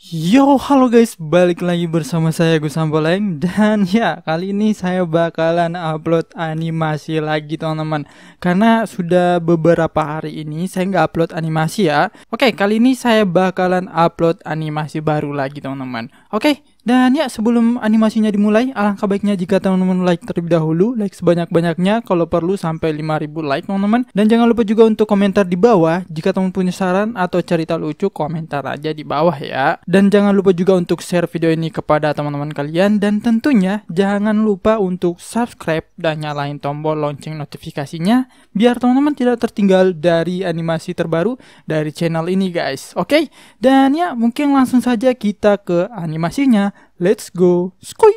Yo, halo guys, balik lagi bersama saya Gus Sampoleng Dan ya, kali ini saya bakalan upload animasi lagi teman-teman Karena sudah beberapa hari ini saya nggak upload animasi ya Oke, kali ini saya bakalan upload animasi baru lagi teman-teman Oke, dan ya sebelum animasinya dimulai, alangkah baiknya jika teman-teman like terlebih dahulu, like sebanyak-banyaknya kalau perlu sampai 5000 like teman-teman. Dan jangan lupa juga untuk komentar di bawah, jika teman punya saran atau cerita lucu komentar aja di bawah ya. Dan jangan lupa juga untuk share video ini kepada teman-teman kalian dan tentunya jangan lupa untuk subscribe dan nyalain tombol lonceng notifikasinya biar teman-teman tidak tertinggal dari animasi terbaru dari channel ini guys. Oke, okay? dan ya mungkin langsung saja kita ke animasinya. Let's go! skoy!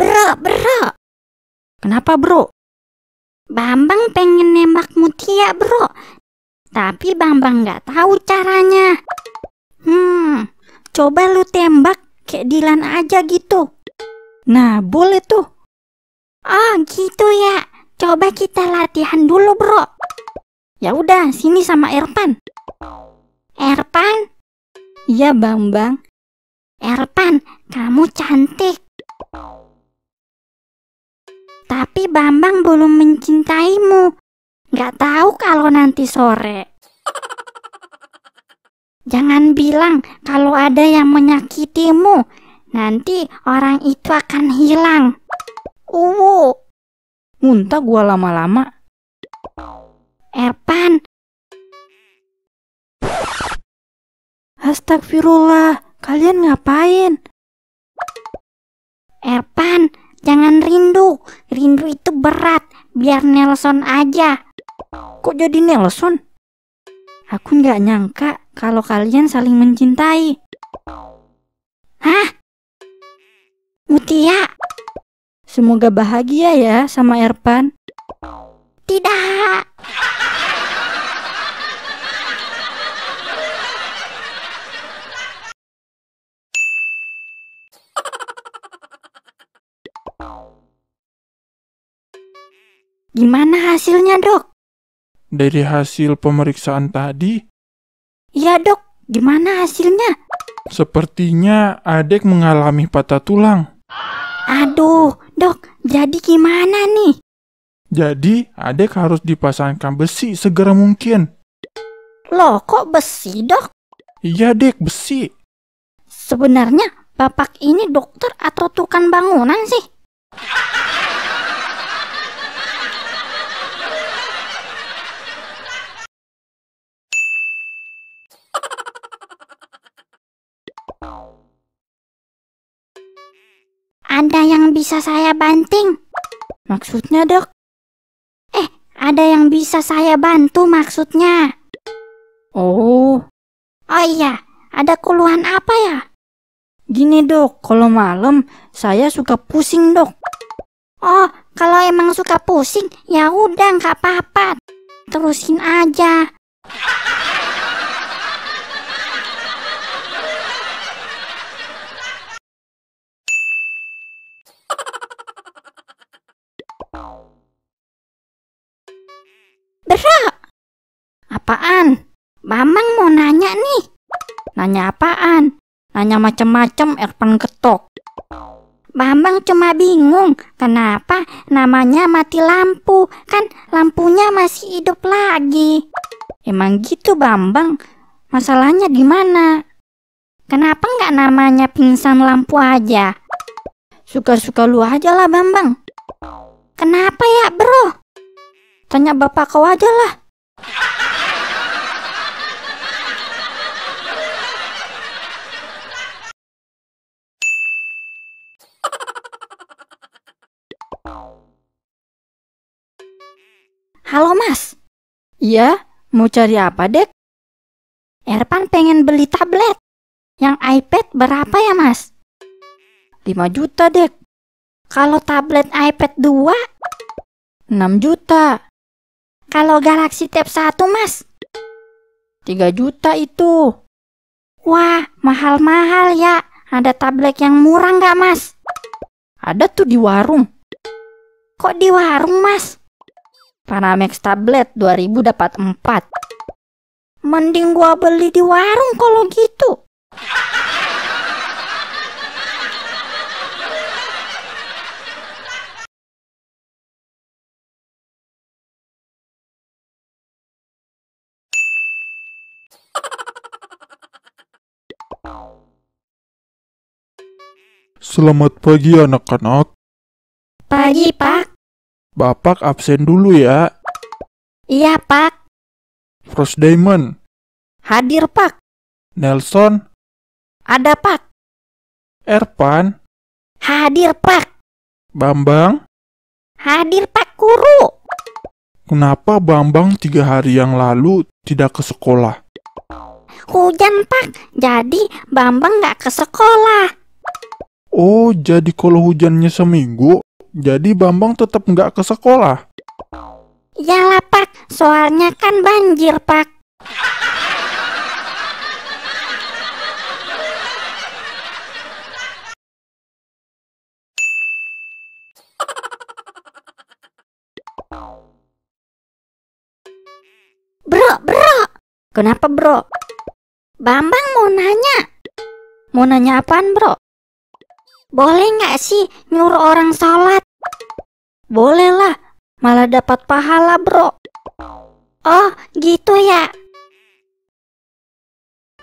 Bro, bro. Kenapa, bro? Bambang pengen nembak Mutia, bro. Tapi Bambang nggak tahu caranya. Hmm, coba lu tembak kayak Dilan aja gitu. Nah, boleh tuh. Oh, gitu ya. Coba kita latihan dulu, bro. Ya udah, sini sama Erpan. Erpan? Iya, Bang Bang. Erpan, kamu cantik. Tapi Bambang belum mencintaimu. Gak tahu kalau nanti sore. Jangan bilang kalau ada yang menyakitimu. Nanti orang itu akan hilang. Uwu. Muntah gua lama-lama. Erpan. Astagfirullah, kalian ngapain? Erpan, jangan rindu. Rindu itu berat, biar Nelson aja. Kok jadi Nelson? Aku nggak nyangka kalau kalian saling mencintai. Hah? Mutia. Semoga bahagia ya sama Erpan. Tidak. Gimana hasilnya, Dok? Dari hasil pemeriksaan tadi, Iya dok, gimana hasilnya? Sepertinya adek mengalami patah tulang. Aduh, dok, jadi gimana nih? Jadi adek harus dipasangkan besi segera mungkin. Loh, kok besi dok? Iya dek, besi. Sebenarnya bapak ini dokter atau tukang bangunan sih? bisa saya banting? Maksudnya, dok? Eh, ada yang bisa saya bantu maksudnya. Oh. Oh iya, ada keluhan apa ya? Gini dok, kalau malam saya suka pusing dok. Oh, kalau emang suka pusing, ya udah nggak apa-apa. Terusin aja. Mamang. Mamang mau nanya nih. Nanya apaan? Nanya macem-macem Erpan ketok. Bambang cuma bingung kenapa namanya mati lampu. Kan lampunya masih hidup lagi. Emang gitu Bambang. Masalahnya di mana? Kenapa nggak namanya pingsan lampu aja? Suka-suka lu aja lah Bambang. Kenapa ya bro? Tanya bapak kau aja lah. Halo mas. Iya, mau cari apa dek? Erpan pengen beli tablet. Yang iPad berapa ya mas? 5 juta dek. Kalau tablet iPad 2? 6 juta. Kalau Galaxy Tab 1 mas? 3 juta itu. Wah, mahal-mahal ya. Ada tablet yang murah nggak mas? Ada tuh di warung. Kok di warung mas? Panamex tablet 2000 dapat 4. Mending gua beli di warung kalau gitu. Selamat pagi anak-anak. Pagi, Pak. Bapak absen dulu ya. Iya, Pak. Frost Diamond. Hadir, Pak. Nelson. Ada, Pak. Erpan. Hadir, Pak. Bambang. Hadir, Pak Guru. Kenapa Bambang tiga hari yang lalu tidak ke sekolah? Hujan, Pak. Jadi Bambang nggak ke sekolah. Oh, jadi kalau hujannya seminggu, jadi Bambang tetap nggak ke sekolah? Ya lah Pak, soalnya kan banjir Pak. Bro, bro. Kenapa bro? Bambang mau nanya. Mau nanya apaan bro? Boleh nggak sih nyuruh orang sholat? Boleh lah, malah dapat pahala bro. Oh, gitu ya.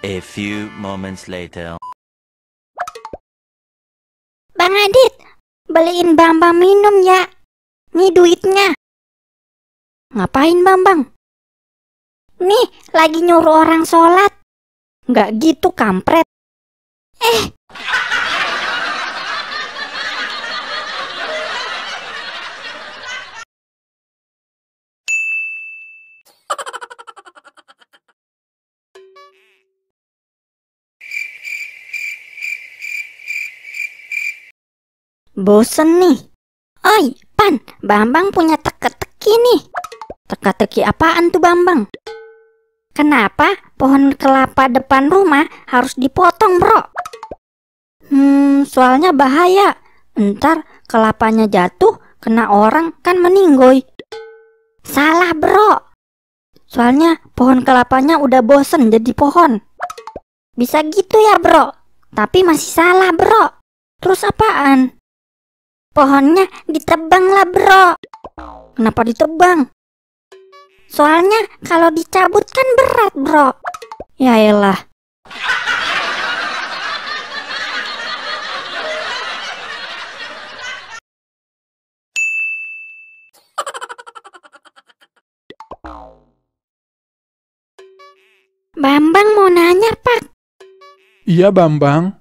A few moments later. Bang Adit, beliin Bambang minum ya. Nih duitnya. Ngapain Bambang? Nih, lagi nyuruh orang sholat. Nggak gitu kampret. bosen nih. Oi, Pan, Bambang punya teka-teki nih. Teka-teki apaan tuh Bambang? Kenapa pohon kelapa depan rumah harus dipotong, bro? Hmm, soalnya bahaya. Ntar kelapanya jatuh, kena orang kan meninggoy. Salah, bro. Soalnya pohon kelapanya udah bosen jadi pohon. Bisa gitu ya, bro. Tapi masih salah, bro. Terus apaan? Pohonnya ditebang lah bro. Kenapa ditebang? Soalnya kalau dicabut kan berat bro. Yaelah. Bambang mau nanya pak. Iya Bambang.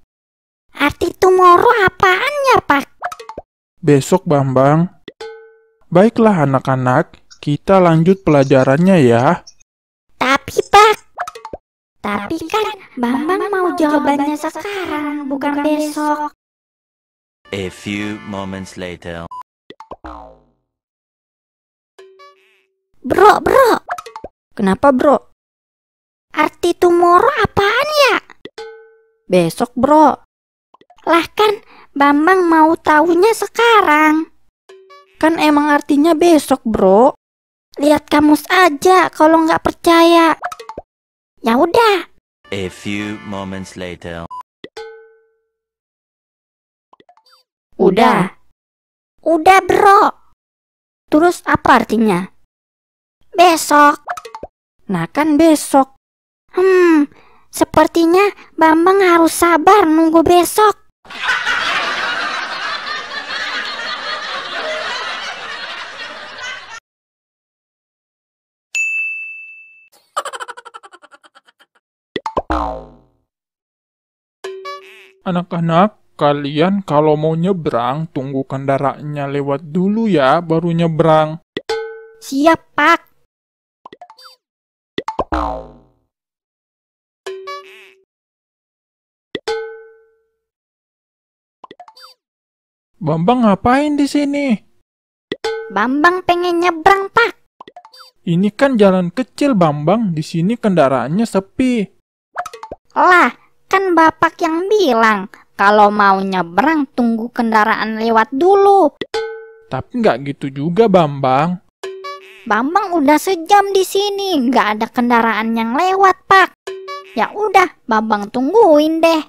besok Bambang. Baiklah anak-anak, kita lanjut pelajarannya ya. Tapi Pak, tapi kan Bambang mau jawabannya sekarang, bukan besok. A few moments later. Bro, bro. Kenapa, bro? Arti tumor apaan ya? Besok, bro. Lah kan Bambang mau tahunya sekarang. Kan emang artinya besok bro. Lihat kamus aja kalau nggak percaya. Ya udah. A few moments later. Udah. Udah bro. Terus apa artinya? Besok. Nah kan besok. Hmm, sepertinya Bambang harus sabar nunggu besok. Anak-anak, kalian kalau mau nyebrang, tunggu kendaraannya lewat dulu ya, baru nyebrang. Siap, Pak. Bambang ngapain di sini? Bambang pengen nyebrang, Pak. Ini kan jalan kecil, Bambang. Di sini kendaraannya sepi. Lah, kan Bapak yang bilang kalau mau nyebrang tunggu kendaraan lewat dulu. Tapi nggak gitu juga, Bambang. Bambang udah sejam di sini, nggak ada kendaraan yang lewat, Pak. Ya udah, Bambang tungguin deh.